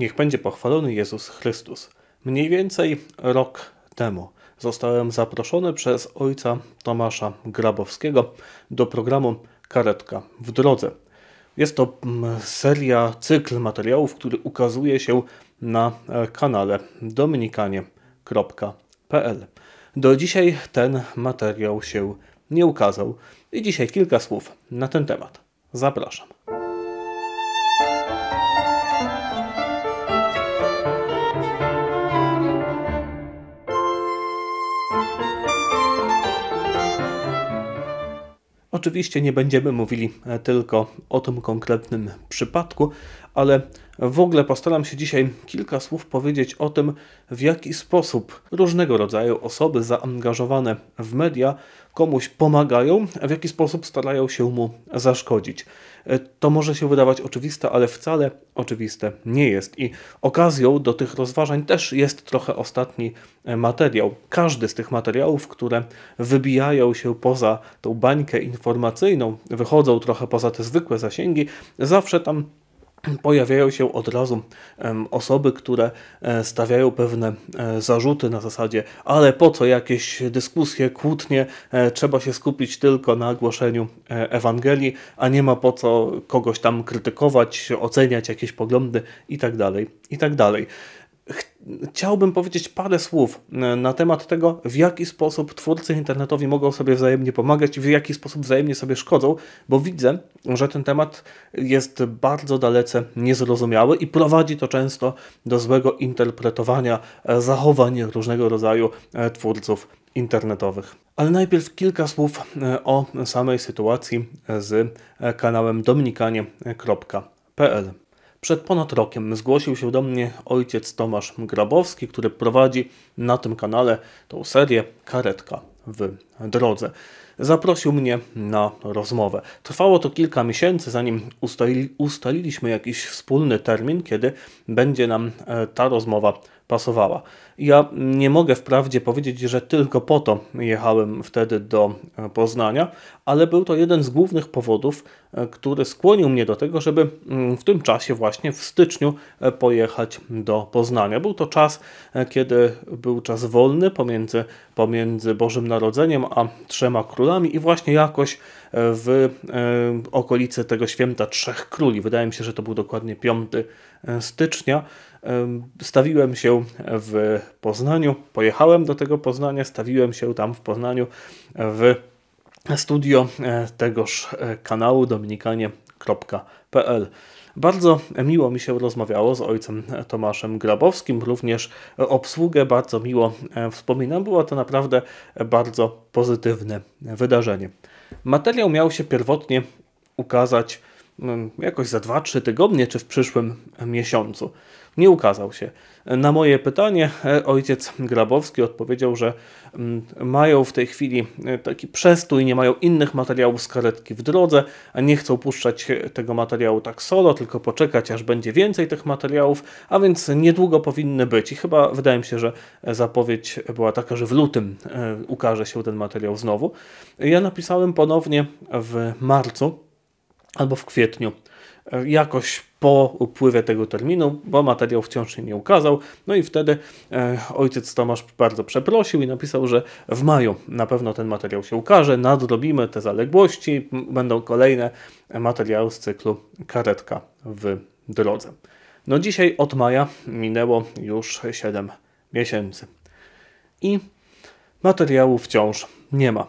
Niech będzie pochwalony Jezus Chrystus. Mniej więcej rok temu zostałem zaproszony przez ojca Tomasza Grabowskiego do programu Karetka w drodze. Jest to mm, seria, cykl materiałów, który ukazuje się na e, kanale dominikanie.pl. Do dzisiaj ten materiał się nie ukazał i dzisiaj kilka słów na ten temat. Zapraszam. Oczywiście nie będziemy mówili e, tylko o tym konkretnym przypadku, ale w ogóle postaram się dzisiaj kilka słów powiedzieć o tym, w jaki sposób różnego rodzaju osoby zaangażowane w media komuś pomagają, a w jaki sposób starają się mu zaszkodzić. E, to może się wydawać oczywiste, ale wcale oczywiste nie jest. I okazją do tych rozważań też jest trochę ostatni e, materiał. Każdy z tych materiałów, które wybijają się poza tą bańkę informacyjną, wychodzą trochę poza te zwykłe zasięgi, zawsze tam pojawiają się od razu osoby, które e, stawiają pewne e, zarzuty na zasadzie, ale po co jakieś dyskusje, kłótnie, e, trzeba się skupić tylko na głoszeniu Ewangelii, a nie ma po co kogoś tam krytykować, oceniać jakieś poglądy itd. Tak itd. Tak chciałbym powiedzieć parę słów e, na temat tego, w jaki sposób twórcy internetowi mogą sobie wzajemnie pomagać, w jaki sposób wzajemnie sobie szkodzą, bo widzę, że ten temat jest bardzo dalece niezrozumiały i prowadzi to często do złego interpretowania e, zachowań różnego rodzaju e, twórców internetowych. Ale najpierw kilka słów o samej sytuacji z kanałem dominikanie.pl. Przed ponad rokiem zgłosił się do mnie ojciec Tomasz Grabowski, który prowadzi na tym kanale tą serię Karetka w drodze. Zaprosił mnie na rozmowę. Trwało to kilka miesięcy, zanim ustali, ustaliliśmy jakiś wspólny termin, kiedy będzie nam e, ta rozmowa pasowała. Ja nie mogę wprawdzie powiedzieć, że tylko po to jechałem wtedy do e, Poznania, ale był to jeden z głównych powodów, e, który skłonił mnie do tego, żeby mm, w tym czasie właśnie w styczniu e, pojechać do Poznania. Był to czas, kiedy był czas wolny pomiędzy, pomiędzy Bożym Narodzeniem a Trzema Królami i właśnie jakoś w okolicy tego święta Trzech Króli, wydaje mi się, że to był dokładnie piąty. E, stycznia e, stawiłem się w Poznaniu, pojechałem do tego Poznania, stawiłem się tam w Poznaniu w studio e, tegoż kanału dominikanie.pl. Bardzo miło mi się rozmawiało z ojcem Tomaszem Grabowskim, również obsługę bardzo miło wspominam. Było to naprawdę bardzo pozytywne wydarzenie. Materiał miał się pierwotnie ukazać no, jakoś za 2-3 tygodnie czy w przyszłym miesiącu. Nie ukazał się. Na moje pytanie e, ojciec Grabowski odpowiedział, że mm, mają w tej chwili e, taki przestój, nie mają innych materiałów z karetki w drodze, a nie chcą puszczać e, tego materiału tak solo, tylko poczekać aż będzie więcej tych materiałów, a więc niedługo powinny być. I chyba wydaje mi się, że zapowiedź była taka, że w lutym ukaże się ten materiał znowu. Ja napisałem ponownie w marcu albo w kwietniu. E, jakoś po upływie tego terminu, bo materiał wciąż się nie ukazał. No i wtedy e, ojciec Tomasz bardzo przeprosił i napisał, że w maju na pewno ten materiał się ukaże, nadrobimy te zaległości, będą kolejne materiały z cyklu Karetka w drodze. No dzisiaj od maja minęło już 7 miesięcy i materiału wciąż nie ma.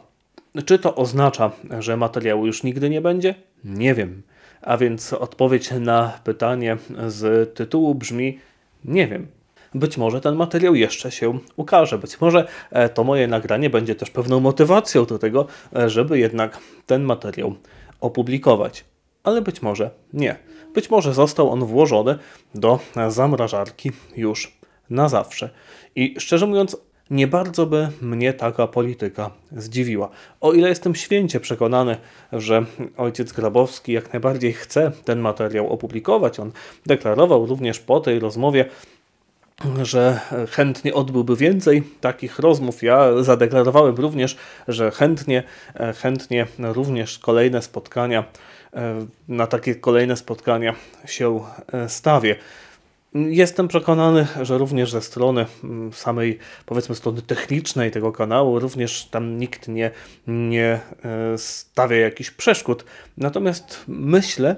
Czy to oznacza, że materiału już nigdy nie będzie? Nie wiem. A więc odpowiedź na pytanie z tytułu brzmi: Nie wiem. Być może ten materiał jeszcze się ukaże. Być może e, to moje nagranie będzie też pewną motywacją do tego, e, żeby jednak ten materiał opublikować. Ale być może nie. Być może został on włożony do zamrażarki już na zawsze. I szczerze mówiąc, nie bardzo by mnie taka polityka zdziwiła. O ile jestem święcie przekonany, że ojciec Grabowski jak najbardziej chce ten materiał opublikować, on deklarował również po tej rozmowie, że chętnie odbyłby więcej takich rozmów. Ja zadeklarowałem również, że chętnie, chętnie również kolejne spotkania, e, na takie kolejne spotkania się e, stawię. Jestem przekonany, że również ze strony mm, samej, powiedzmy, strony technicznej tego kanału, również tam nikt nie, nie e, stawia jakichś przeszkód. Natomiast myślę,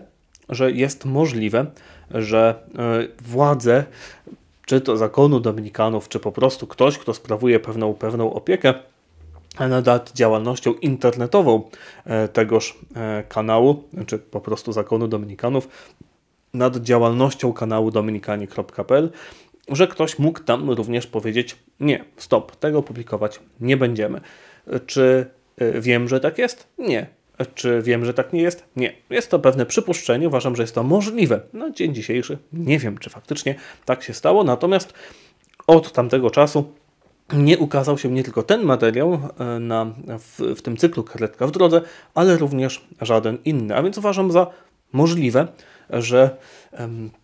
że jest możliwe, że e, władze, czy to zakonu dominikanów, czy po prostu ktoś, kto sprawuje pewną, pewną opiekę e, nad działalnością internetową tegoż kanału, czy po prostu zakonu dominikanów, nad działalnością kanału dominikani.pl, że ktoś mógł tam również powiedzieć: Nie, stop, tego publikować nie będziemy. Czy y, wiem, że tak jest? Nie. Czy wiem, że tak nie jest? Nie. Jest to pewne przypuszczenie, uważam, że jest to możliwe. Na dzień dzisiejszy nie wiem, czy faktycznie tak się stało, natomiast od tamtego czasu nie ukazał się nie tylko ten materiał y, na, w, w tym cyklu Karetka w drodze, ale również żaden inny, a więc uważam za możliwe, że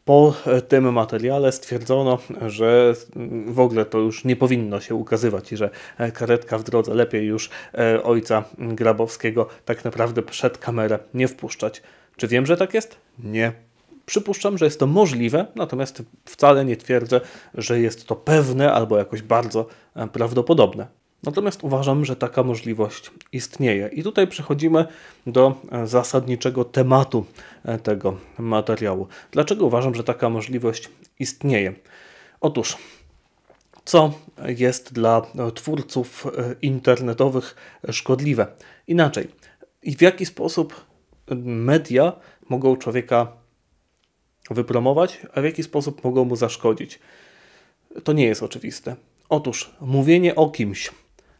po e, tym materiale stwierdzono, że mm, w ogóle to już nie powinno się ukazywać i że e, karetka w drodze lepiej już e, ojca Grabowskiego tak naprawdę przed kamerę nie wpuszczać. Czy wiem, że tak jest? Nie. Przypuszczam, że jest to możliwe, natomiast wcale nie twierdzę, że jest to pewne albo jakoś bardzo prawdopodobne. Natomiast uważam, że taka możliwość istnieje. I tutaj przechodzimy do e, zasadniczego tematu e, tego materiału. Dlaczego uważam, że taka możliwość istnieje? Otóż, co jest dla e, twórców internetowych szkodliwe? Inaczej, w jaki sposób media mogą człowieka wypromować, a w jaki sposób mogą mu zaszkodzić? To nie jest oczywiste. Otóż, mówienie o kimś,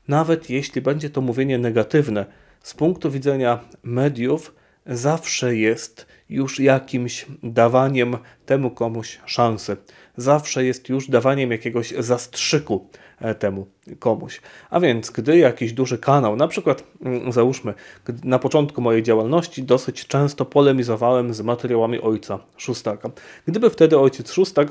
nawet jeśli będzie to mówienie negatywne, z punktu widzenia mediów zawsze jest już jakimś dawaniem temu komuś szansy. Zawsze jest już dawaniem jakiegoś zastrzyku e, temu komuś. A więc, gdy jakiś duży kanał, na przykład, mm, załóżmy, na początku mojej działalności dosyć często polemizowałem z materiałami ojca Szóstaka. Gdyby wtedy ojciec Szóstak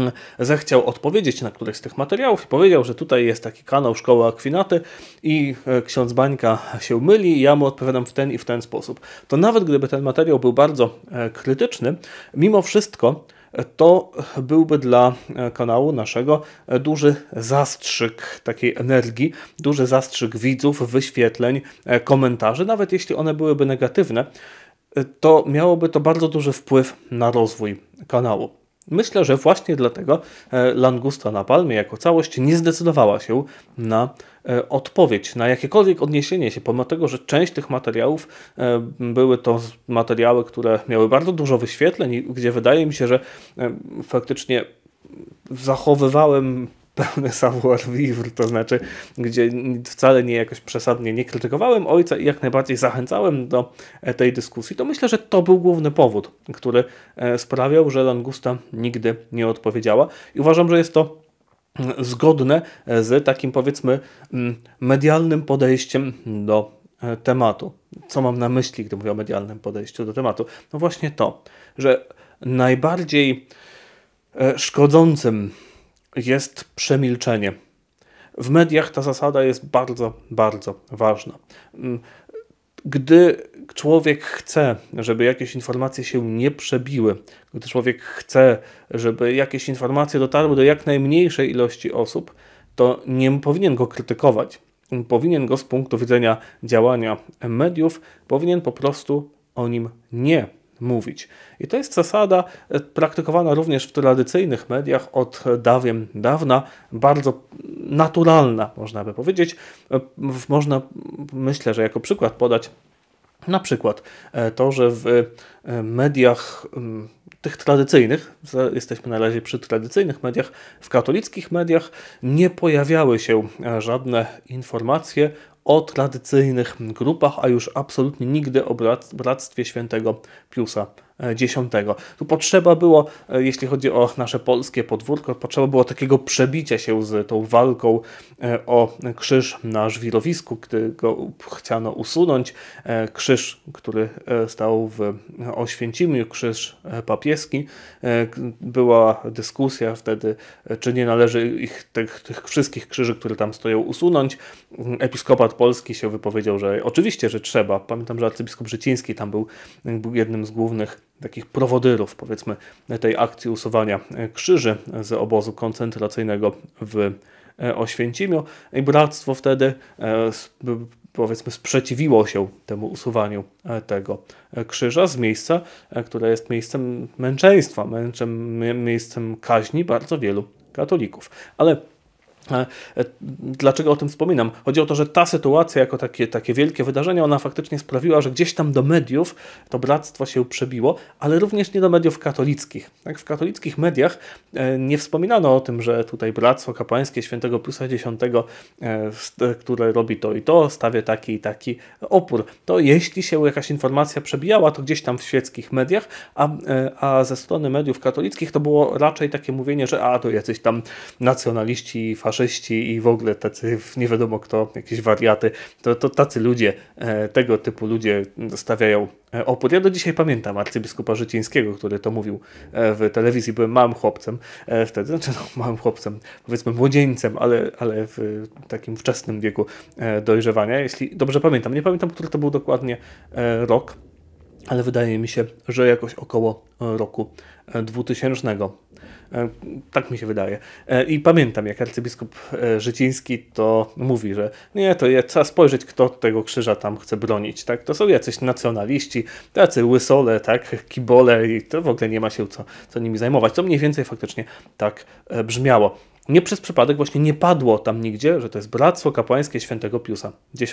zechciał odpowiedzieć na któreś z tych materiałów i powiedział, że tutaj jest taki kanał Szkoła Akwinaty i e, ksiądz Bańka się myli ja mu odpowiadam w ten i w ten sposób. To nawet gdyby ten materiał był bardzo e, krytyczny, mimo wszystko e, to byłby dla kanału naszego duży zastrzyk takiej energii, duży zastrzyk widzów, wyświetleń, komentarzy, nawet jeśli one byłyby negatywne, to miałoby to bardzo duży wpływ na rozwój kanału. Myślę, że właśnie dlatego e, Langusta na Palmie jako całość nie zdecydowała się na e, odpowiedź, na jakiekolwiek odniesienie się, pomimo tego, że część tych materiałów e, były to materiały, które miały bardzo dużo wyświetleń, gdzie wydaje mi się, że faktycznie zachowywałem pełne savoir-vivre, to znaczy, gdzie wcale nie jakoś przesadnie nie krytykowałem ojca i jak najbardziej zachęcałem do e, tej dyskusji, to myślę, że to był główny powód, który e, sprawiał, że Langusta nigdy nie odpowiedziała i uważam, że jest to mm, zgodne e, z takim powiedzmy mm, medialnym podejściem do tematu. Co mam na myśli, gdy mówię o medialnym podejściu do tematu? No właśnie to, że najbardziej szkodzącym jest przemilczenie. W mediach ta zasada jest bardzo, bardzo ważna. Mm, gdy człowiek chce, żeby jakieś informacje się nie przebiły, gdy człowiek chce, żeby jakieś informacje dotarły do jak najmniejszej ilości osób, to nie powinien go krytykować. Powinien go z punktu widzenia działania mediów, powinien po prostu o nim nie mówić. I to jest zasada e, praktykowana również w tradycyjnych mediach od dawien dawna, bardzo naturalna, można by powiedzieć. E, można, myślę, że jako przykład podać na przykład e, to, że w mediach tych tradycyjnych, jesteśmy na razie przy tradycyjnych mediach, w katolickich mediach nie pojawiały się żadne informacje o tradycyjnych grupach, a już absolutnie nigdy o bractwie świętego Piusa 10. E, tu potrzeba było, e, jeśli chodzi o nasze polskie podwórko, potrzeba było takiego przebicia się z tą walką e, o krzyż na żwirowisku, gdy go chciano usunąć. Krzyż, który stał w Oświęcimiu, krzyż papieski. Była dyskusja wtedy, czy nie należy ich, tych, tych wszystkich krzyży, które tam stoją, usunąć. Episkopat Polski się wypowiedział, że oczywiście, że trzeba. Pamiętam, że arcybiskup Życiński tam był jednym z głównych takich prowodyrów, powiedzmy, tej akcji usuwania e, krzyży z obozu koncentracyjnego w e, Oświęcimiu i bractwo wtedy e, powiedzmy sprzeciwiło się temu usuwaniu tego krzyża z miejsca, które jest miejscem męczeństwa, męczem, miejscem kaźni bardzo wielu katolików. Ale E, e, dlaczego o tym wspominam? Chodzi o to, że ta sytuacja, jako takie, takie wielkie wydarzenie, ona faktycznie sprawiła, że gdzieś tam do mediów to bractwo się przebiło, ale również nie do mediów katolickich. Tak, w katolickich mediach e, nie wspominano o tym, że tutaj bractwo kapłańskie świętego Piusa X, które robi to i to, stawia taki i taki opór. To jeśli się jakaś informacja przebijała, to gdzieś tam w świeckich mediach, a, a ze strony mediów katolickich to było raczej takie mówienie, że a to jacyś tam nacjonaliści, faszyści, faszyści i w ogóle tacy nie wiadomo kto, jakieś wariaty, to, to tacy ludzie, e, tego typu ludzie stawiają e, opór. Ja do dzisiaj pamiętam arcybiskupa Życińskiego, który to mówił e, w telewizji. Byłem małym chłopcem wtedy, znaczy no, małym chłopcem, powiedzmy młodzieńcem, ale, ale w takim wczesnym wieku dojrzewania, jeśli dobrze pamiętam. Nie pamiętam, który to był dokładnie rok, ale wydaje mi się, że jakoś około roku 2000. E, tak mi się wydaje. E, I pamiętam, jak arcybiskup e, Życiński to mówi, że nie, to je, trzeba spojrzeć, kto tego krzyża tam chce bronić. Tak? To są jacyś nacjonaliści, tacy łysole, tak? kibole i to w ogóle nie ma się co, co nimi zajmować. To mniej więcej faktycznie tak brzmiało. Nie przez przypadek właśnie nie padło tam nigdzie, że to jest Bractwo Kapłańskie Świętego Piusa X.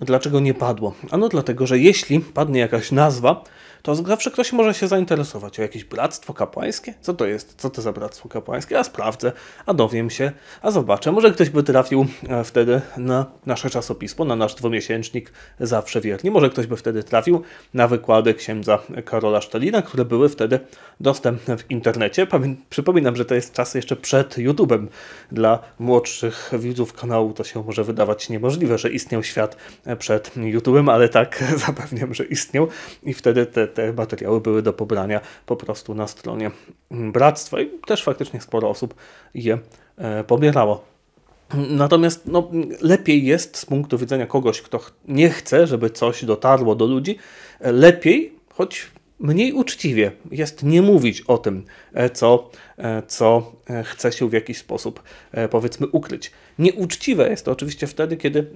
Dlaczego nie padło? Ano dlatego, że jeśli padnie jakaś nazwa, to zawsze ktoś może się zainteresować. O jakieś bractwo kapłańskie? Co to jest? Co to za bractwo kapłańskie? A sprawdzę, a dowiem się, a zobaczę. Może ktoś by trafił e, wtedy na nasze czasopismo, na nasz dwumiesięcznik Zawsze Wierni. Może ktoś by wtedy trafił na wykłady księdza Karola Sztelina, które były wtedy dostępne w internecie. Pamię przypominam, że to jest czas jeszcze przed YouTube'em. Dla młodszych widzów kanału to się może wydawać niemożliwe, że istniał świat e, przed YouTube'em, ale tak zapewniam, że istniał i wtedy te te materiały były do pobrania po prostu na stronie bractwa i też faktycznie sporo osób je e, pobierało. Natomiast no, lepiej jest z punktu widzenia kogoś, kto nie chce, żeby coś dotarło do ludzi, e, lepiej, choć mniej uczciwie jest nie mówić o tym, e, co, co chce się w jakiś sposób, powiedzmy, ukryć. Nieuczciwe jest to oczywiście wtedy, kiedy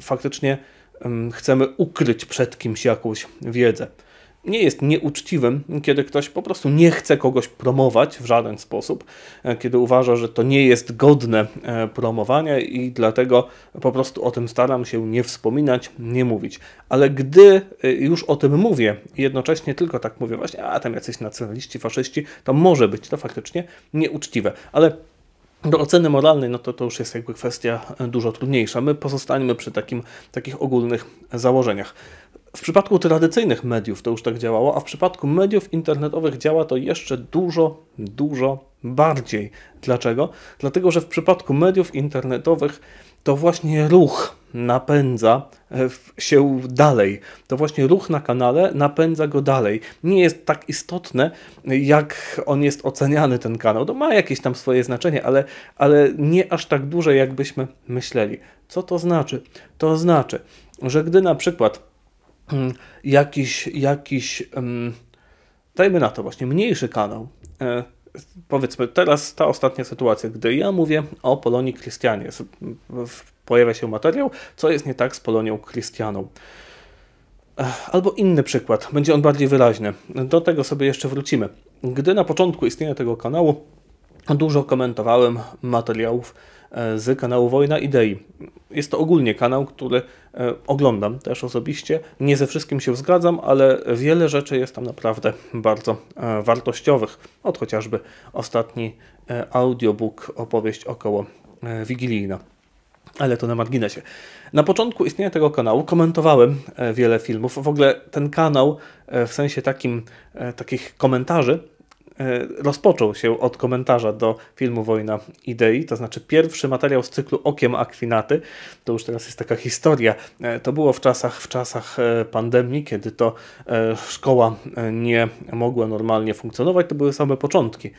faktycznie mm, chcemy ukryć przed kimś jakąś wiedzę nie jest nieuczciwym, kiedy ktoś po prostu nie chce kogoś promować w żaden sposób, e, kiedy uważa, że to nie jest godne e, promowania i dlatego po prostu o tym staram się nie wspominać, nie mówić. Ale gdy e, już o tym mówię i jednocześnie tylko tak mówię właśnie, a tam jacyś nacjonaliści, faszyści, to może być to faktycznie nieuczciwe. Ale do oceny moralnej, no to to już jest jakby kwestia dużo trudniejsza. My pozostańmy przy takim, takich ogólnych założeniach. W przypadku tradycyjnych mediów to już tak działało, a w przypadku mediów internetowych działa to jeszcze dużo, dużo bardziej. Dlaczego? Dlatego, że w przypadku mediów internetowych to właśnie ruch napędza e, się dalej. To właśnie ruch na kanale napędza go dalej. Nie jest tak istotne, jak on jest oceniany, ten kanał. To ma jakieś tam swoje znaczenie, ale, ale nie aż tak duże, jakbyśmy myśleli. Co to znaczy? To znaczy, że gdy na przykład Hmm, jakiś, jakiś dajmy na to właśnie, mniejszy kanał. E, powiedzmy, teraz ta ostatnia sytuacja, gdy ja mówię o Polonii Christianie, pojawia się materiał, co jest nie tak z Polonią Christianą. E, albo inny przykład, będzie on bardziej wyraźny. Do tego sobie jeszcze wrócimy. Gdy na początku istnienia tego kanału dużo komentowałem materiałów E, z kanału Wojna Idei. Jest to ogólnie kanał, który e, oglądam też osobiście. Nie ze wszystkim się zgadzam, ale wiele rzeczy jest tam naprawdę bardzo e, wartościowych. Od chociażby ostatni audiobook, opowieść około wigilijna. Ale to na marginesie. Na początku istnienia tego kanału komentowałem wiele filmów. W ogóle ten kanał w sensie takim takich komentarzy E, rozpoczął się od komentarza do filmu Wojna Idei, to znaczy pierwszy materiał z cyklu Okiem Akwinaty, to już teraz jest taka historia, e, to było w czasach, w czasach e, pandemii, kiedy to szkoła nie mogła normalnie funkcjonować, to były same początki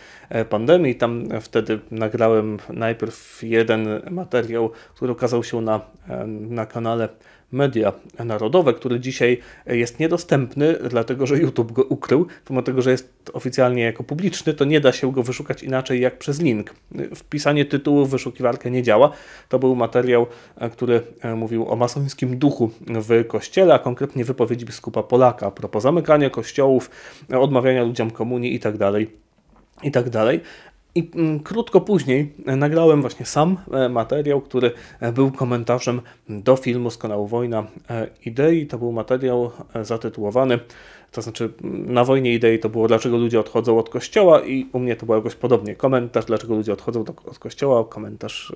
pandemii, tam wtedy nagrałem najpierw jeden materiał, który okazał się na, na kanale media narodowe, który dzisiaj jest niedostępny, dlatego że YouTube go ukrył, pomimo tego, że jest oficjalnie jako publiczny, to nie da się go wyszukać inaczej jak przez link. Wpisanie tytułu w wyszukiwarkę nie działa. To był materiał, który e, mówił o masońskim duchu w kościele, a konkretnie wypowiedzi biskupa Polaka a propos zamykania kościołów, odmawiania ludziom komunii itd i tak dalej. Tak i mm, krótko później e, nagrałem właśnie sam e, materiał, który e, był komentarzem do filmu z kanału Wojna Idei. To był materiał zatytułowany, to znaczy mm, na Wojnie Idei to było dlaczego ludzie odchodzą od kościoła i u mnie to było jakoś podobnie. Komentarz dlaczego ludzie odchodzą do, od kościoła, komentarz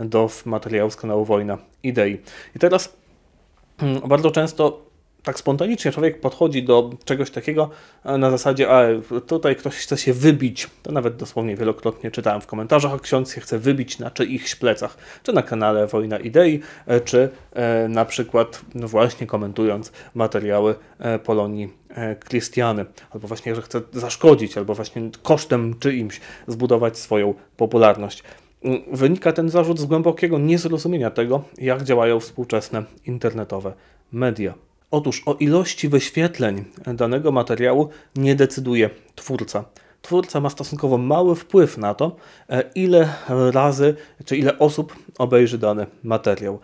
do materiału z kanału Wojna Idei. I teraz mm, bardzo często tak spontanicznie człowiek podchodzi do czegoś takiego e, na zasadzie, a tutaj ktoś chce się wybić, to nawet dosłownie wielokrotnie czytałem w komentarzach, o ksiądz się chce wybić na czyichś plecach, czy na kanale Wojna Idei, e, czy e, na przykład no właśnie komentując materiały Polonii Christiany, albo właśnie, że chce zaszkodzić, albo właśnie kosztem czyimś zbudować swoją popularność. Mm, wynika ten zarzut z głębokiego niezrozumienia tego, jak działają współczesne internetowe media. Otóż o ilości wyświetleń danego materiału nie decyduje twórca. Twórca ma stosunkowo mały wpływ na to, e, ile razy czy ile osób obejrzy dany materiał.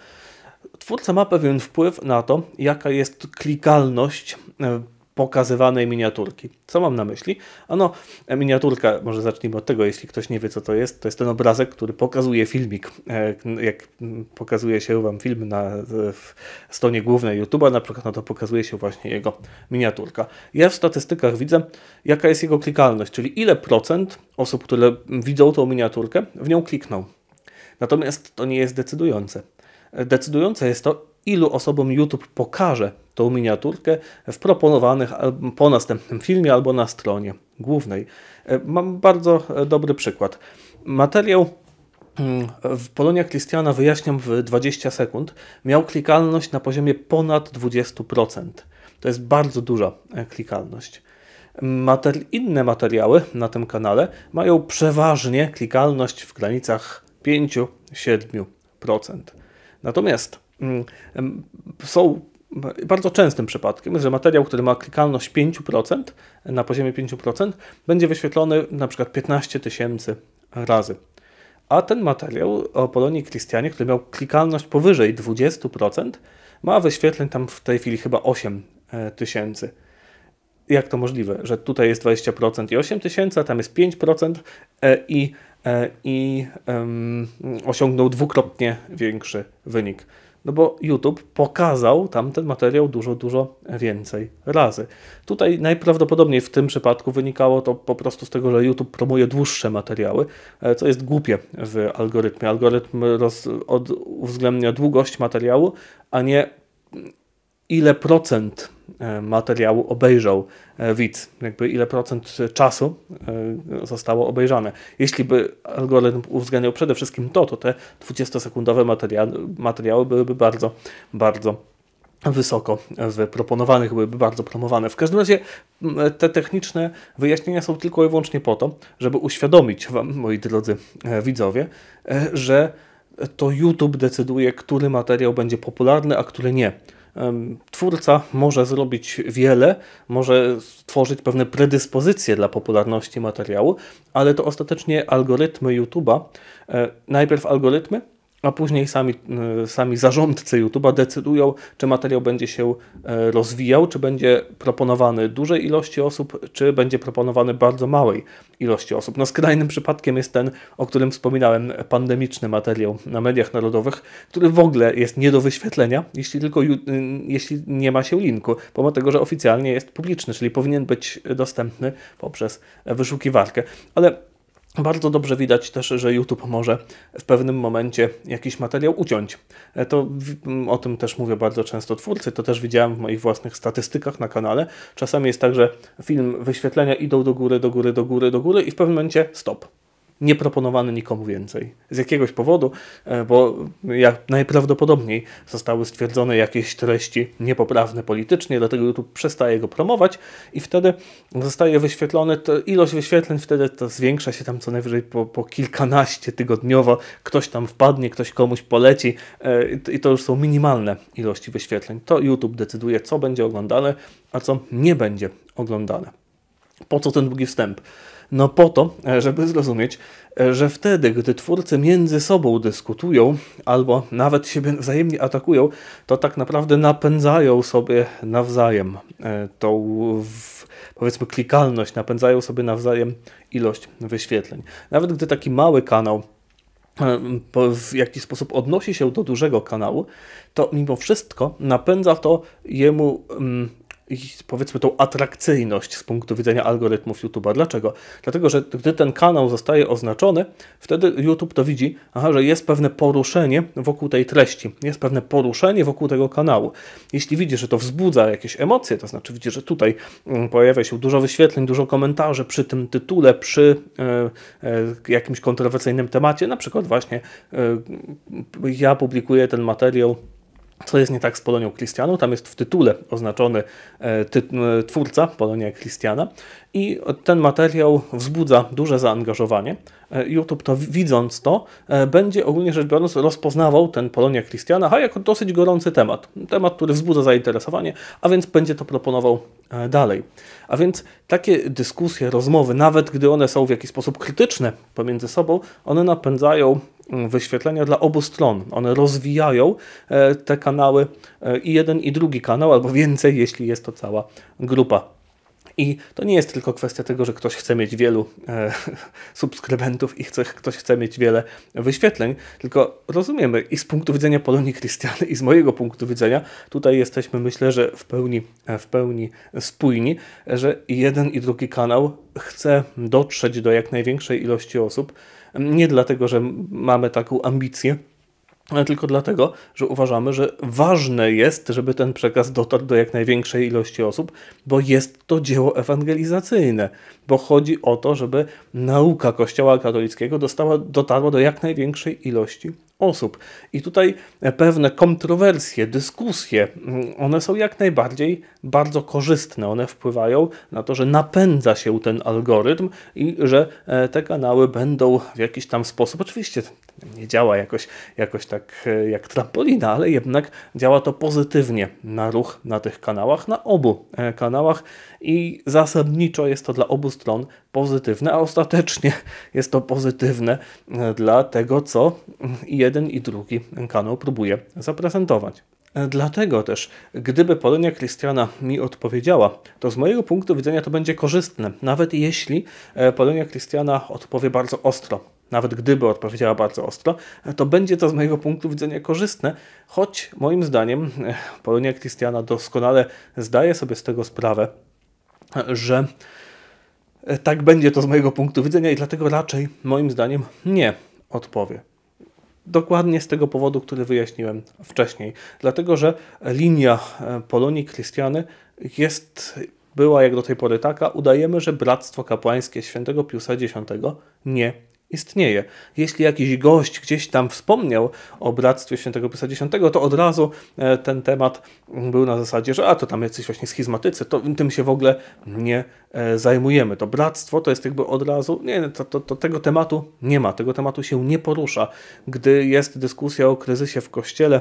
Twórca ma pewien wpływ na to, jaka jest klikalność e, pokazywanej miniaturki. Co mam na myśli? Ano, e, miniaturka, może zacznijmy od tego, jeśli ktoś nie wie, co to jest, to jest ten obrazek, który pokazuje filmik. E, jak pokazuje się Wam film na w stronie głównej YouTube'a, na przykład, no to pokazuje się właśnie jego miniaturka. Ja w statystykach widzę, jaka jest jego klikalność, czyli ile procent osób, które widzą tą miniaturkę, w nią klikną. Natomiast to nie jest decydujące. E, decydujące jest to, ilu osobom YouTube pokaże tą miniaturkę w proponowanych po następnym filmie albo na stronie głównej. E, mam bardzo e, dobry przykład. Materiał mm, w Polonia Christiana, wyjaśniam w 20 sekund, miał klikalność na poziomie ponad 20%. To jest bardzo duża e, klikalność. Mater inne materiały na tym kanale mają przeważnie klikalność w granicach 5-7%. Natomiast mm, są bardzo częstym przypadkiem że materiał, który ma klikalność 5% na poziomie 5%, będzie wyświetlony na przykład 15 tysięcy razy. A ten materiał o Polonii Christianie, który miał klikalność powyżej 20%, ma wyświetleń tam w tej chwili chyba 8 e, tysięcy. Jak to możliwe, że tutaj jest 20% i 8 tysięcy, a tam jest 5% e, i, e, i um, osiągnął dwukrotnie większy wynik. No bo YouTube pokazał tamten materiał dużo, dużo więcej razy. Tutaj najprawdopodobniej w tym przypadku wynikało to po prostu z tego, że YouTube promuje dłuższe materiały, e, co jest głupie w algorytmie. Algorytm roz, od, uwzględnia długość materiału, a nie ile procent e, materiału obejrzał e, widz, jakby ile procent czasu e, zostało obejrzane. Jeśli by algorytm uwzględniał przede wszystkim to, to te 20-sekundowe materiały, materiały byłyby bardzo, bardzo wysoko w proponowanych, byłyby bardzo promowane. W każdym razie te techniczne wyjaśnienia są tylko i wyłącznie po to, żeby uświadomić Wam, moi drodzy widzowie, że to YouTube decyduje, który materiał będzie popularny, a który nie twórca może zrobić wiele, może stworzyć pewne predyspozycje dla popularności materiału, ale to ostatecznie algorytmy YouTube'a, e, najpierw algorytmy, a później sami, e, sami zarządcy YouTube'a decydują, czy materiał będzie się e, rozwijał, czy będzie proponowany dużej ilości osób, czy będzie proponowany bardzo małej ilości osób. No skrajnym przypadkiem jest ten, o którym wspominałem, pandemiczny materiał na mediach narodowych, który w ogóle jest nie do wyświetlenia, jeśli tylko y, jeśli nie ma się linku, pomimo tego, że oficjalnie jest publiczny, czyli powinien być dostępny poprzez e, wyszukiwarkę. Ale bardzo dobrze widać też, że YouTube może w pewnym momencie jakiś materiał uciąć. E, to o tym też mówię bardzo często twórcy, to też widziałem w moich własnych statystykach na kanale. Czasami jest tak, że film wyświetlenia idą do góry, do góry, do góry, do góry i w pewnym momencie stop nie proponowany nikomu więcej. Z jakiegoś powodu, e, bo jak najprawdopodobniej zostały stwierdzone jakieś treści niepoprawne politycznie, dlatego YouTube przestaje go promować i wtedy zostaje wyświetlone, ilość wyświetleń wtedy to zwiększa się tam co najwyżej po, po kilkanaście tygodniowo, ktoś tam wpadnie, ktoś komuś poleci e, i to już są minimalne ilości wyświetleń. To YouTube decyduje, co będzie oglądane, a co nie będzie oglądane. Po co ten długi wstęp? No po to, e, żeby zrozumieć, e, że wtedy, gdy twórcy między sobą dyskutują albo nawet siebie wzajemnie atakują, to tak naprawdę napędzają sobie nawzajem e, tą powiedzmy klikalność, napędzają sobie nawzajem ilość wyświetleń. Nawet gdy taki mały kanał w jakiś sposób odnosi się do dużego kanału, to mimo wszystko napędza to jemu mm, i powiedzmy tą atrakcyjność z punktu widzenia algorytmów YouTube'a. Dlaczego? Dlatego, że gdy ten kanał zostaje oznaczony, wtedy YouTube to widzi, aha, że jest pewne poruszenie wokół tej treści, jest pewne poruszenie wokół tego kanału. Jeśli widzi, że to wzbudza jakieś emocje, to znaczy widzi, że tutaj mm, pojawia się dużo wyświetleń, dużo komentarzy przy tym tytule, przy e, e, jakimś kontrowersyjnym temacie, na przykład właśnie e, ja publikuję ten materiał co jest nie tak z Polonią Christianą? Tam jest w tytule oznaczony e, ty, e, twórca Polonia Christiana i ten materiał wzbudza duże zaangażowanie. E, YouTube to widząc to, e, będzie ogólnie rzecz biorąc rozpoznawał ten Polonia Christiana a jako dosyć gorący temat. Temat, który wzbudza zainteresowanie, a więc będzie to proponował e, dalej. A więc takie dyskusje, rozmowy, nawet gdy one są w jakiś sposób krytyczne pomiędzy sobą, one napędzają mm, wyświetlenia dla obu stron. One rozwijają te kanały i jeden i drugi kanał, albo więcej, jeśli jest to cała grupa i to nie jest tylko kwestia tego, że ktoś chce mieć wielu e, subskrybentów i chce, ktoś chce mieć wiele wyświetleń, tylko rozumiemy i z punktu widzenia Polonii Krystiany i z mojego punktu widzenia tutaj jesteśmy myślę, że w pełni, e, w pełni spójni, że jeden i drugi kanał chce dotrzeć do jak największej ilości osób, nie dlatego, że mamy taką ambicję, ale tylko dlatego, że uważamy, że ważne jest, żeby ten przekaz dotarł do jak największej ilości osób, bo jest to dzieło ewangelizacyjne, bo chodzi o to, żeby nauka Kościoła katolickiego dostała, dotarła do jak największej ilości osób. I tutaj pewne kontrowersje, dyskusje, mm, one są jak najbardziej bardzo korzystne. One wpływają na to, że napędza się ten algorytm i że e, te kanały będą w jakiś tam sposób, oczywiście nie działa jakoś, jakoś tak e, jak trampolina, ale jednak działa to pozytywnie na ruch na tych kanałach, na obu e, kanałach i zasadniczo jest to dla obu stron pozytywne, a ostatecznie jest to pozytywne e, dla tego, co jeden i drugi kanał próbuje zaprezentować. Dlatego też, gdyby Polonia Christiana mi odpowiedziała, to z mojego punktu widzenia to będzie korzystne, nawet jeśli Polonia Christiana odpowie bardzo ostro nawet gdyby odpowiedziała bardzo ostro, to będzie to z mojego punktu widzenia korzystne, choć moim zdaniem e, Polonia Christiana doskonale zdaje sobie z tego sprawę, że e, tak będzie to z mojego punktu widzenia i dlatego raczej moim zdaniem nie odpowie. Dokładnie z tego powodu, który wyjaśniłem wcześniej. Dlatego, że linia e, Polonii Christiany jest była jak do tej pory taka, udajemy, że bractwo kapłańskie świętego Piusa X nie istnieje. Jeśli jakiś gość gdzieś tam wspomniał o bractwie świętego Pisa X, to od razu e, ten temat był na zasadzie, że a to tam jacyś właśnie schizmatycy, to tym się w ogóle nie e, zajmujemy. To bractwo to jest jakby od razu, nie, to, to, to tego tematu nie ma, tego tematu się nie porusza. Gdy jest dyskusja o kryzysie w kościele,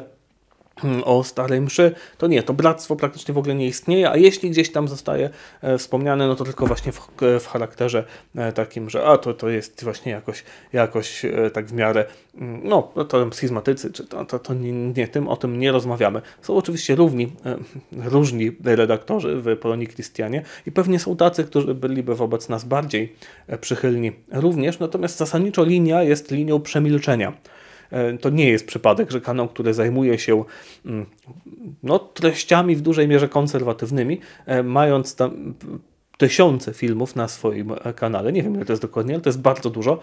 Hmm, o Starej Mszy, to nie, to bractwo praktycznie w ogóle nie istnieje, a jeśli gdzieś tam zostaje e, wspomniane, no to tylko właśnie w, w charakterze e, takim, że a to, to jest właśnie jakoś, jakoś e, tak w miarę, mm, no, no to schizmatycy, czy to, to, to nie, nie, tym, o tym nie rozmawiamy. Są oczywiście równi, różni redaktorzy w Polonii Christianie i pewnie są tacy, którzy byliby wobec nas bardziej przychylni również, natomiast zasadniczo linia jest linią przemilczenia E, to nie jest przypadek, że kanał, który zajmuje się mm, no, treściami w dużej mierze konserwatywnymi, e, mając tam tysiące filmów na swoim e, kanale, nie wiem ile to jest dokładnie, ale to jest bardzo dużo,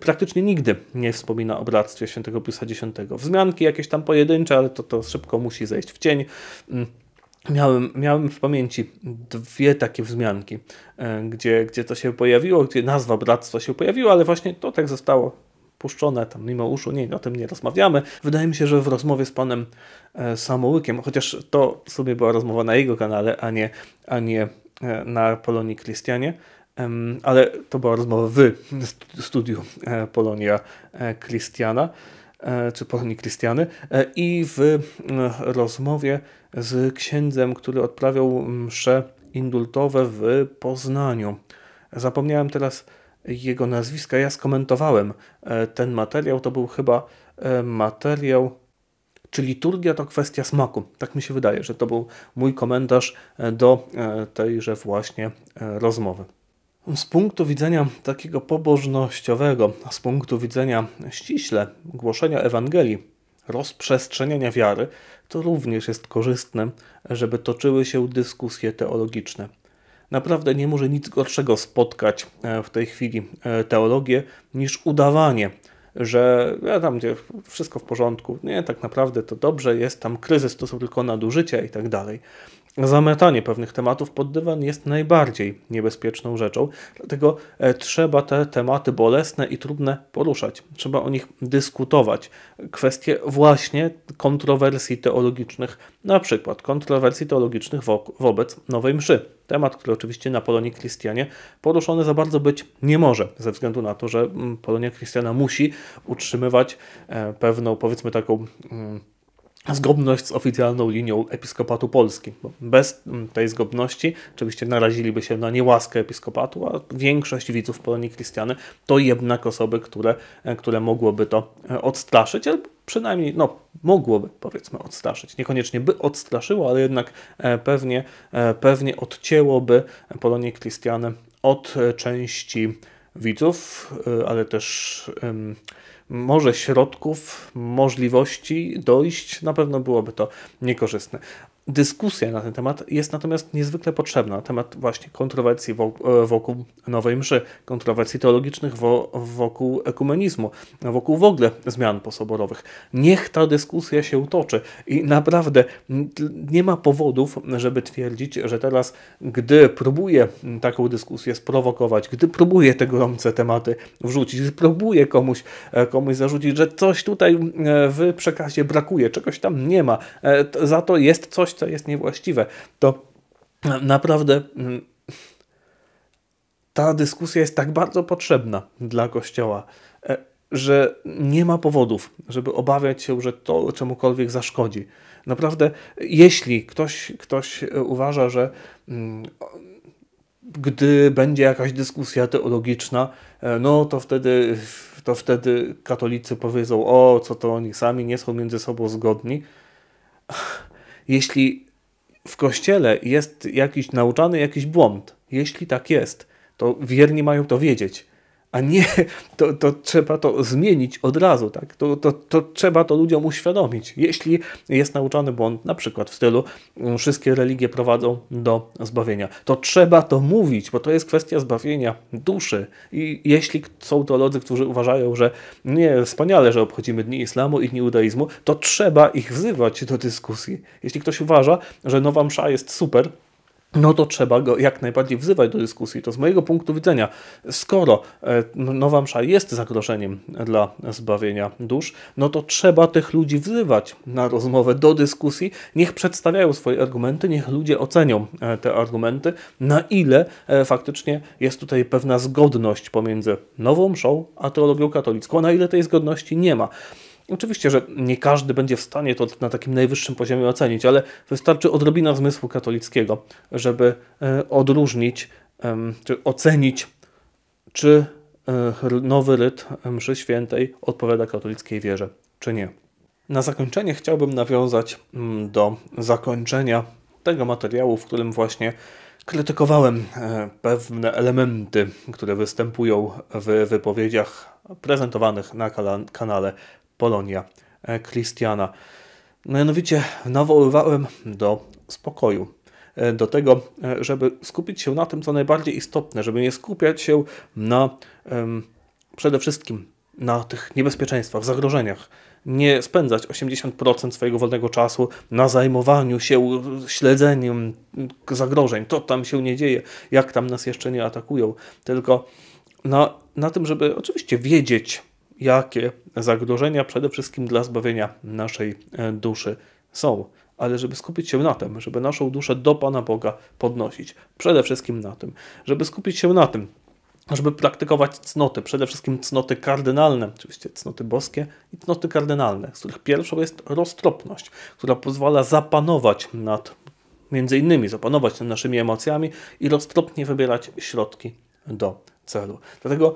praktycznie nigdy nie wspomina o bractwie świętego Piusa X. Wzmianki jakieś tam pojedyncze, ale to, to szybko musi zejść w cień. Mm, miałem, miałem w pamięci dwie takie wzmianki, gdzie, gdzie to się pojawiło, gdzie nazwa bractwa się pojawiła, ale właśnie to tak zostało puszczone tam mimo uszu, nie, o tym nie rozmawiamy. Wydaje mi się, że w rozmowie z panem e, Samołykiem, chociaż to sobie była rozmowa na jego kanale, a nie, a nie e, na Polonii Krystianie, ale to była rozmowa w studiu e, Polonia Krystiana czy Polonii Krystiany i w rozmowie z księdzem, który odprawiał msze indultowe w Poznaniu. Zapomniałem teraz jego nazwiska. Ja skomentowałem e, ten materiał, to był chyba e, materiał, czy liturgia to kwestia smaku. Tak mi się wydaje, że to był mój komentarz e, do tejże właśnie rozmowy. Z punktu widzenia takiego pobożnościowego, z punktu widzenia ściśle głoszenia Ewangelii, rozprzestrzeniania wiary, to również jest korzystne, żeby toczyły się dyskusje teologiczne Naprawdę nie może nic gorszego spotkać e, w tej chwili e, teologię niż udawanie, że ja tam gdzie wszystko w porządku, nie, tak naprawdę to dobrze jest, tam kryzys to są tylko nadużycia i tak dalej. Zametanie pewnych tematów pod dywan jest najbardziej niebezpieczną rzeczą, dlatego e, trzeba te tematy bolesne i trudne poruszać. Trzeba o nich dyskutować. Kwestie właśnie kontrowersji teologicznych, na przykład kontrowersji teologicznych wo wobec nowej mszy. Temat, który oczywiście na Polonii Christianie poruszony za bardzo być nie może, ze względu na to, że mm, Polonia Christiana musi utrzymywać e, pewną, powiedzmy taką mm, zgodność z oficjalną linią Episkopatu Polski. bez mm, tej zgodności oczywiście naraziliby się na niełaskę Episkopatu, a większość widzów Polonii Christiany to jednak osoby, które, e, które mogłoby to e, odstraszyć, albo przynajmniej, no, mogłoby, powiedzmy, odstraszyć. Niekoniecznie by odstraszyło, ale jednak e, pewnie, pewnie odcięłoby Polonię Christiany od części widzów, ale też może środków, możliwości dojść, na pewno byłoby to niekorzystne. Dyskusja na ten temat jest natomiast niezwykle potrzebna. Na temat właśnie kontrowersji e, wokół nowej mszy, kontrowersji teologicznych wokół ekumenizmu, wokół w ogóle zmian posoborowych. Niech ta dyskusja się utoczy i naprawdę nie ma powodów, żeby twierdzić, że teraz, gdy próbuje taką dyskusję sprowokować, gdy próbuje te gorące tematy wrzucić, gdy próbuje komuś, e, komuś zarzucić, że coś tutaj e, w przekazie brakuje, czegoś tam nie ma, za to jest coś, co jest niewłaściwe. To naprawdę mm, ta dyskusja jest tak bardzo potrzebna dla Kościoła, e, że nie ma powodów, żeby obawiać się, że to czemukolwiek zaszkodzi. Naprawdę, jeśli ktoś, ktoś uważa, że mm, gdy będzie jakaś dyskusja teologiczna, e, no to wtedy, to wtedy katolicy powiedzą: O, co to oni sami nie są między sobą zgodni jeśli w kościele jest jakiś nauczany jakiś błąd, jeśli tak jest, to wierni mają to wiedzieć. A nie, to, to trzeba to zmienić od razu, tak? To, to, to trzeba to ludziom uświadomić. Jeśli jest nauczony błąd, na przykład w stylu mm, wszystkie religie prowadzą do zbawienia, to trzeba to mówić, bo to jest kwestia zbawienia duszy. I jeśli są teolodzy, którzy uważają, że nie, wspaniale, że obchodzimy dni islamu i dni judaizmu, to trzeba ich wzywać do dyskusji. Jeśli ktoś uważa, że nowa msza jest super, no to trzeba go jak najbardziej wzywać do dyskusji. To z mojego punktu widzenia, skoro e, nowa msza jest zagrożeniem dla zbawienia dusz, no to trzeba tych ludzi wzywać na rozmowę, do dyskusji. Niech przedstawiają swoje argumenty, niech ludzie ocenią e, te argumenty, na ile e, faktycznie jest tutaj pewna zgodność pomiędzy nową mszą a teologią katolicką, na ile tej zgodności nie ma oczywiście, że nie każdy będzie w stanie to na takim najwyższym poziomie ocenić, ale wystarczy odrobina zmysłu katolickiego, żeby e, odróżnić, czy ocenić, czy e, nowy ryt e, mszy świętej odpowiada katolickiej wierze, czy nie. Na zakończenie chciałbym nawiązać mm, do zakończenia tego materiału, w którym właśnie krytykowałem pewne elementy, które występują w wypowiedziach prezentowanych na kanale Polonia e, Christiana. No, mianowicie nawoływałem do spokoju, e, do tego, e, żeby skupić się na tym, co najbardziej istotne, żeby nie skupiać się na przede wszystkim na tych niebezpieczeństwach, zagrożeniach. Nie spędzać 80% swojego wolnego czasu na zajmowaniu się śledzeniem zagrożeń, co tam się nie dzieje, jak tam nas jeszcze nie atakują, tylko na, na tym, żeby oczywiście wiedzieć, jakie zagrożenia przede wszystkim dla zbawienia naszej e, duszy są, ale żeby skupić się na tym, żeby naszą duszę do Pana Boga podnosić, przede wszystkim na tym, żeby skupić się na tym, żeby praktykować cnoty, przede wszystkim cnoty kardynalne, oczywiście cnoty boskie i cnoty kardynalne, z których pierwszą jest roztropność, która pozwala zapanować nad, między innymi zapanować nad naszymi emocjami i roztropnie wybierać środki do celu. Dlatego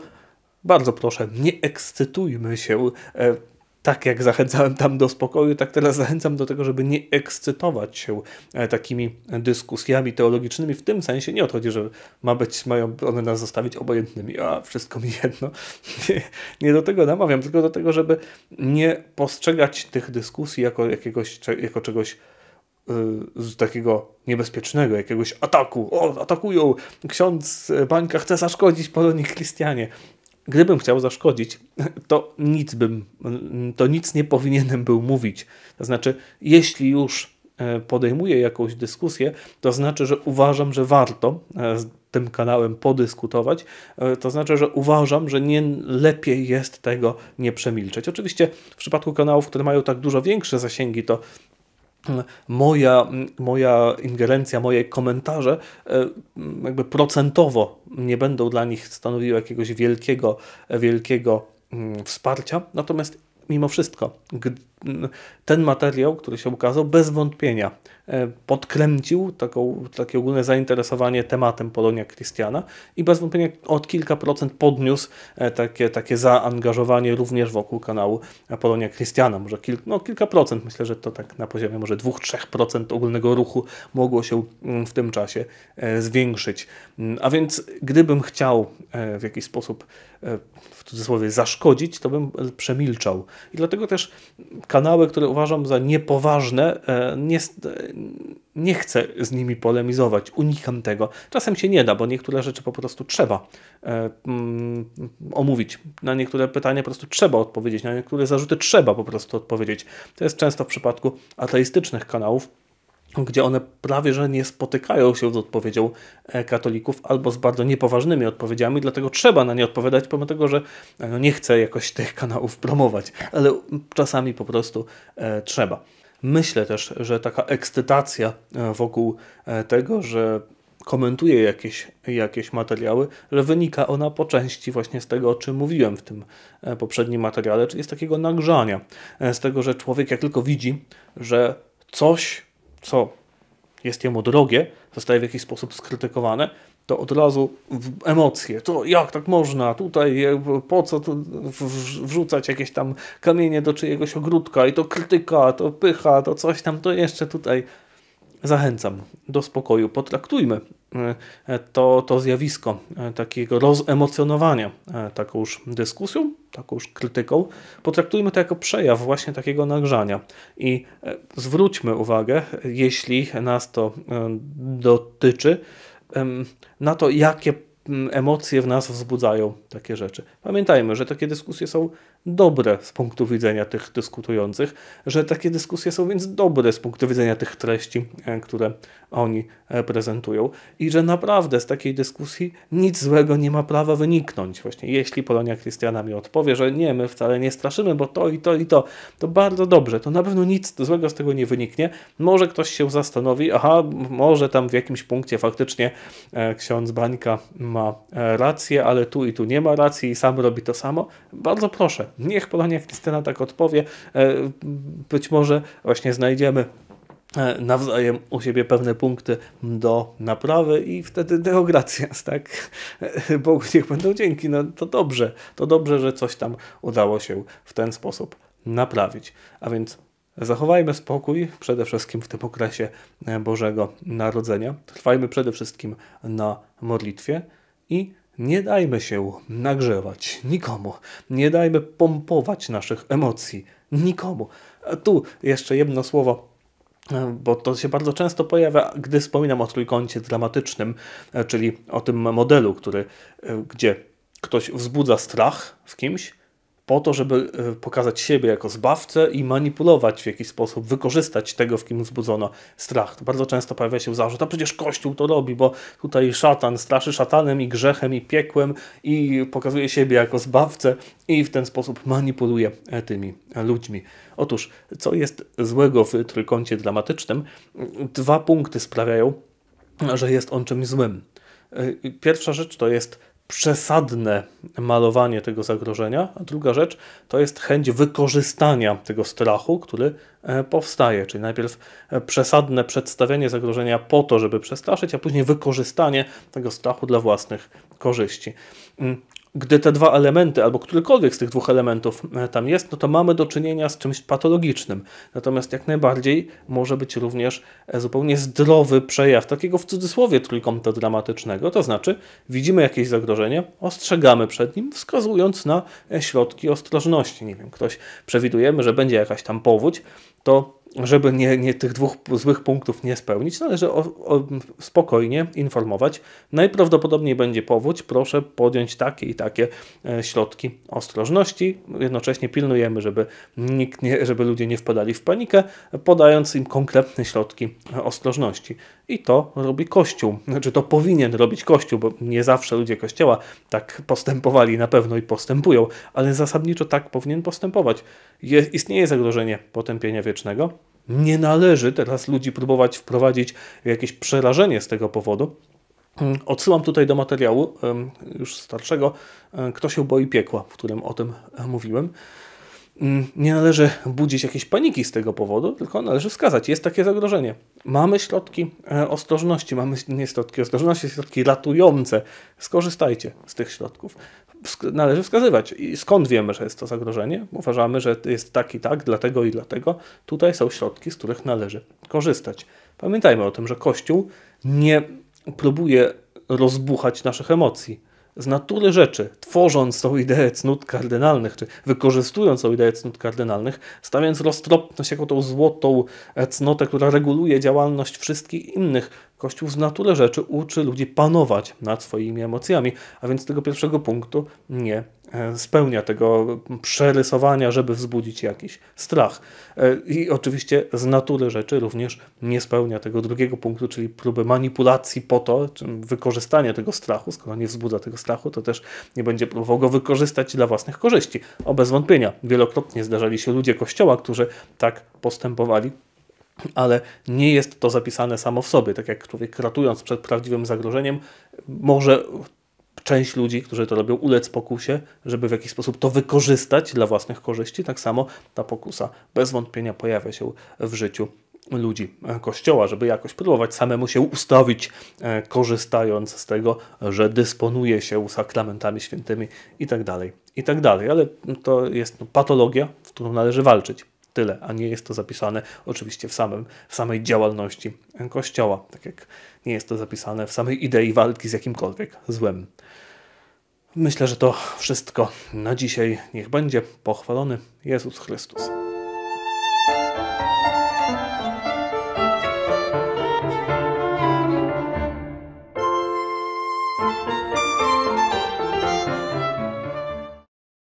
bardzo proszę, nie ekscytujmy się. E, tak jak zachęcałem tam do spokoju, tak teraz zachęcam do tego, żeby nie ekscytować się e, takimi dyskusjami teologicznymi. W tym sensie nie odchodzi, że ma być, mają one nas zostawić obojętnymi, a wszystko mi jedno. Nie, nie do tego namawiam, tylko do tego, żeby nie postrzegać tych dyskusji jako, jakiegoś, jako czegoś e, z takiego niebezpiecznego, jakiegoś ataku. O, atakują! Ksiądz Bańka chce zaszkodzić Polonii Chrystianie gdybym chciał zaszkodzić, to nic bym, to nic nie powinienem był mówić. To znaczy, jeśli już e, podejmuję jakąś dyskusję, to znaczy, że uważam, że warto e, z tym kanałem podyskutować, e, to znaczy, że uważam, że nie lepiej jest tego nie przemilczeć. Oczywiście w przypadku kanałów, które mają tak dużo większe zasięgi, to moja, moja ingerencja, moje komentarze e, jakby procentowo nie będą dla nich stanowiły jakiegoś wielkiego, wielkiego mm, wsparcia. Natomiast mimo wszystko, ten materiał, który się ukazał, bez wątpienia e, podkręcił taką, takie ogólne zainteresowanie tematem Polonia Christiana i bez wątpienia od kilka procent podniósł e, takie, takie zaangażowanie również wokół kanału Polonia Christiana. Może kilk, no, kilka procent, myślę, że to tak na poziomie może 2-3% ogólnego ruchu mogło się mm, w tym czasie e, zwiększyć. Mm, a więc gdybym chciał w jakiś sposób w cudzysłowie zaszkodzić, to bym przemilczał. I dlatego też kanały, które uważam za niepoważne, e, nie, e, nie chcę z nimi polemizować, unikam tego. Czasem się nie da, bo niektóre rzeczy po prostu trzeba e, mm, omówić. Na niektóre pytania po prostu trzeba odpowiedzieć, na niektóre zarzuty trzeba po prostu odpowiedzieć. To jest często w przypadku ateistycznych kanałów gdzie one prawie że nie spotykają się z odpowiedzią e, katolików albo z bardzo niepoważnymi odpowiedziami, dlatego trzeba na nie odpowiadać, pomimo tego, że e, no nie chcę jakoś tych kanałów promować, ale czasami po prostu e, trzeba. Myślę też, że taka ekscytacja wokół tego, że komentuję jakieś, jakieś materiały, że wynika ona po części właśnie z tego, o czym mówiłem w tym poprzednim materiale, czyli z takiego nagrzania, z tego, że człowiek jak tylko widzi, że coś co jest jemu drogie, zostaje w jakiś sposób skrytykowane, to od razu emocje, to jak tak można, tutaj e, po co tu wrzucać jakieś tam kamienie do czyjegoś ogródka i to krytyka, to pycha, to coś tam, to jeszcze tutaj zachęcam do spokoju. Potraktujmy e, to, to zjawisko e, takiego rozemocjonowania e, taką już dyskusją, taką już krytyką. Potraktujmy to jako przejaw właśnie takiego nagrzania i zwróćmy uwagę, jeśli nas to dotyczy, na to, jakie emocje w nas wzbudzają takie rzeczy. Pamiętajmy, że takie dyskusje są dobre z punktu widzenia tych dyskutujących, że takie dyskusje są więc dobre z punktu widzenia tych treści, e, które oni e, prezentują i że naprawdę z takiej dyskusji nic złego nie ma prawa wyniknąć. Właśnie jeśli Polonia Krystiana mi odpowie, że nie, my wcale nie straszymy, bo to i to i to, to bardzo dobrze, to na pewno nic złego z tego nie wyniknie. Może ktoś się zastanowi, aha, może tam w jakimś punkcie faktycznie e, ksiądz Bańka ma rację, ale tu i tu nie ma racji i sam robi to samo. Bardzo proszę, Niech Polonia Krystyna tak odpowie. E, być może właśnie znajdziemy e, nawzajem u siebie pewne punkty do naprawy i wtedy deogracjans, tak? E, Bogu niech będą dzięki, no to dobrze, to dobrze, że coś tam udało się w ten sposób naprawić. A więc zachowajmy spokój przede wszystkim w tym okresie Bożego Narodzenia, trwajmy przede wszystkim na modlitwie i nie dajmy się nagrzewać nikomu. Nie dajmy pompować naszych emocji nikomu. tu jeszcze jedno słowo e, bo to się bardzo często pojawia, gdy wspominam o trójkącie dramatycznym, e, czyli o tym modelu, który, e, gdzie ktoś wzbudza strach w kimś, po to, żeby e, pokazać siebie jako zbawcę i manipulować w jakiś sposób, wykorzystać tego, w kim wzbudzono strach. To bardzo często pojawia się zarzut, a przecież Kościół to robi, bo tutaj szatan straszy szatanem i grzechem i piekłem i pokazuje siebie jako zbawcę i w ten sposób manipuluje e, tymi e, ludźmi. Otóż, co jest złego w trójkącie dramatycznym? Dwa punkty sprawiają, że jest on czymś złym. Pierwsza rzecz to jest przesadne malowanie tego zagrożenia, a druga rzecz to jest chęć wykorzystania tego strachu, który e, powstaje, czyli najpierw e, przesadne przedstawianie zagrożenia po to, żeby przestraszyć, a później wykorzystanie tego strachu dla własnych korzyści. Mm, gdy te dwa elementy, albo którykolwiek z tych dwóch elementów e, tam jest, no to mamy do czynienia z czymś patologicznym. Natomiast jak najbardziej może być również e, zupełnie zdrowy przejaw takiego w cudzysłowie trójkąta dramatycznego, to znaczy widzimy jakieś zagrożenie, ostrzegamy przed nim, wskazując na e, środki ostrożności. Nie wiem, ktoś przewidujemy, że będzie jakaś tam powódź, to żeby nie, nie tych dwóch złych punktów nie spełnić, należy o, o, spokojnie informować. Najprawdopodobniej będzie powódź, proszę podjąć takie i takie e, środki ostrożności. Jednocześnie pilnujemy, żeby, nikt nie, żeby ludzie nie wpadali w panikę, podając im konkretne środki e, ostrożności. I to robi Kościół, znaczy to powinien robić Kościół, bo nie zawsze ludzie Kościoła tak postępowali na pewno i postępują, ale zasadniczo tak powinien postępować. Je, istnieje zagrożenie potępienia wiecznego, nie należy teraz ludzi próbować wprowadzić jakieś przerażenie z tego powodu. Mm, odsyłam tutaj do materiału już starszego e, Kto się boi piekła, w którym o tym e, mówiłem. Mm, nie należy budzić jakiejś paniki z tego powodu, tylko należy wskazać, jest takie zagrożenie. Mamy środki e, ostrożności, mamy nie środki ostrożności, środki ratujące. Skorzystajcie z tych środków należy wskazywać. I skąd wiemy, że jest to zagrożenie? Uważamy, że jest tak i tak, dlatego i dlatego. Tutaj są środki, z których należy korzystać. Pamiętajmy o tym, że Kościół nie próbuje rozbuchać naszych emocji. Z natury rzeczy, tworząc tą ideę cnót kardynalnych, czy wykorzystując tą ideę cnót kardynalnych, stawiając roztropność jako tą złotą cnotę, która reguluje działalność wszystkich innych Kościół z natury rzeczy uczy ludzi panować nad swoimi emocjami, a więc tego pierwszego punktu nie e, spełnia tego przerysowania, żeby wzbudzić jakiś strach. E, I oczywiście z natury rzeczy również nie spełnia tego drugiego punktu, czyli próby manipulacji po to, wykorzystania tego strachu. Skoro nie wzbudza tego strachu, to też nie będzie próbował go wykorzystać dla własnych korzyści. O bez wątpienia wielokrotnie zdarzali się ludzie kościoła, którzy tak postępowali ale nie jest to zapisane samo w sobie. Tak jak człowiek ratując przed prawdziwym zagrożeniem, może część ludzi, którzy to robią, ulec pokusie, żeby w jakiś sposób to wykorzystać dla własnych korzyści. Tak samo ta pokusa bez wątpienia pojawia się w życiu ludzi e, kościoła, żeby jakoś próbować samemu się ustawić, e, korzystając z tego, że dysponuje się sakramentami świętymi itd. Tak itd. Tak ale to jest no, patologia, z którą należy walczyć tyle, a nie jest to zapisane oczywiście w, samym, w samej działalności Kościoła, tak jak nie jest to zapisane w samej idei walki z jakimkolwiek złem. Myślę, że to wszystko na dzisiaj. Niech będzie pochwalony Jezus Chrystus.